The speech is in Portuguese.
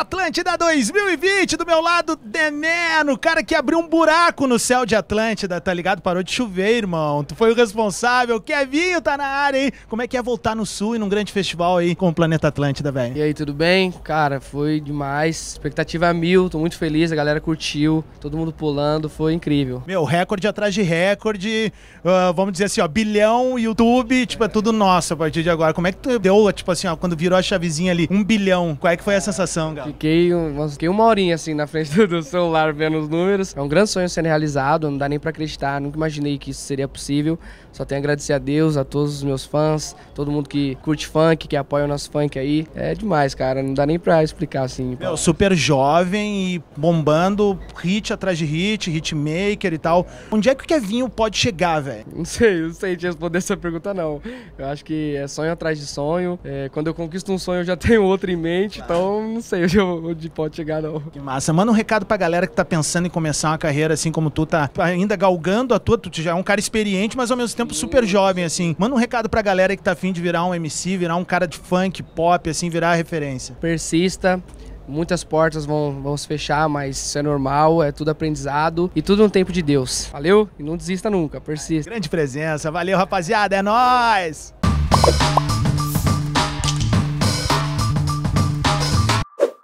Atlântida 2020, do meu lado, Deneno, o cara que abriu um buraco no céu de Atlântida, tá ligado? Parou de chover, irmão. Tu foi o responsável. Kevinho tá na área hein? Como é que é voltar no Sul e num grande festival aí com o Planeta Atlântida, velho? E aí, tudo bem? Cara, foi demais. Expectativa mil, tô muito feliz, a galera curtiu, todo mundo pulando, foi incrível. Meu, recorde atrás de recorde, uh, vamos dizer assim, ó, bilhão, YouTube, tipo, é tudo nosso a partir de agora. Como é que tu deu, tipo assim, ó, quando virou a chavezinha ali, um bilhão, qual é que foi a sensação, galera? legal. Fiquei, um, fiquei uma horinha assim na frente do, celular vendo os números. É um grande sonho sendo realizado, não dá nem para acreditar, nunca imaginei que isso seria possível. Só tenho a agradecer a Deus, a todos os meus fãs, todo mundo que curte funk, que apoia o nosso funk aí. É demais, cara, não dá nem pra explicar assim. Meu, super jovem e bombando hit atrás de hit, hitmaker e tal. Onde é que o Kevinho pode chegar, velho? Não sei, não sei te responder essa pergunta, não. Eu acho que é sonho atrás de sonho. É, quando eu conquisto um sonho, eu já tenho outro em mente, claro. então não sei, eu onde, eu, onde pode chegar, não. Que massa. Manda um recado pra galera que tá pensando em começar uma carreira assim como tu tá ainda galgando a tua. Tu já é um cara experiente, mas ao mesmo tempo super jovem, assim. Manda um recado pra galera que tá afim de virar um MC, virar um cara de funk, pop, assim, virar referência. Persista muitas portas vão, vão se fechar, mas isso é normal, é tudo aprendizado e tudo no tempo de Deus. Valeu? E não desista nunca, persista. Grande presença, valeu rapaziada, é nós.